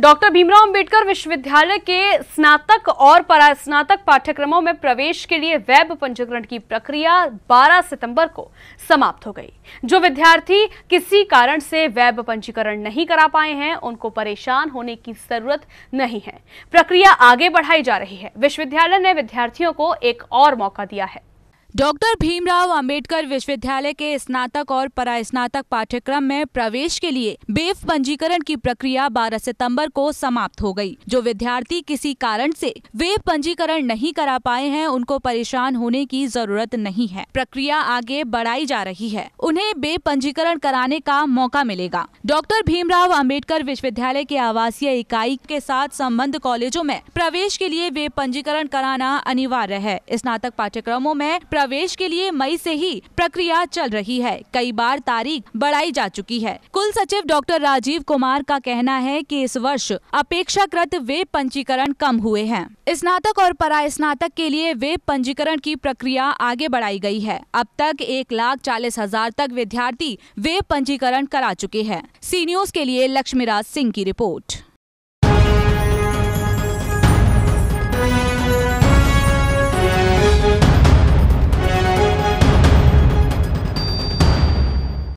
Doctor Bhimrao Ambedkar विश्वविद्यालय के स्नातक और परास्नातक पाठ्यक्रमों में प्रवेश के लिए वेब पंजीकरण की प्रक्रिया 12 सितंबर को समाप्त हो गई जो विद्यार्थी किसी कारण से वेब पंजीकरण नहीं करा पाए हैं उनको परेशान होने की जरूरत नहीं है प्रक्रिया आगे बढ़ाई जा रही है विश्वविद्यालय ने विद्यार्थियों को एक और मौका दिया है डॉक्टर भीमराव अंबेडकर विश्वविद्यालय के स्नातक और परास्नातक पाठ्यक्रम में प्रवेश के लिए बेफ पंजीकरण की प्रक्रिया 12 सितंबर को समाप्त हो गई। जो विद्यार्थी किसी कारण से वेब पंजीकरण नहीं करा पाए हैं उनको परेशान होने की जरूरत नहीं है प्रक्रिया आगे बढ़ाई जा रही है उन्हें बेब पंजीकरण कराने का मौका मिलेगा डॉक्टर भीमराव अम्बेडकर विश्वविद्यालय के आवासीय इकाई के साथ संबंध कॉलेजों में प्रवेश के लिए वेब पंजीकरण कराना अनिवार्य है स्नातक पाठ्यक्रमों में प्रवेश के लिए मई से ही प्रक्रिया चल रही है कई बार तारीख बढ़ाई जा चुकी है कुल सचिव डॉक्टर राजीव कुमार का कहना है कि इस वर्ष अपेक्षाकृत वे पंजीकरण कम हुए हैं स्नातक और परा स्नातक के लिए वे पंजीकरण की प्रक्रिया आगे बढ़ाई गई है अब तक एक लाख चालीस हजार तक विद्यार्थी वे पंजीकरण करा चुके हैं सी न्यूज के लिए लक्ष्मीराज सिंह की रिपोर्ट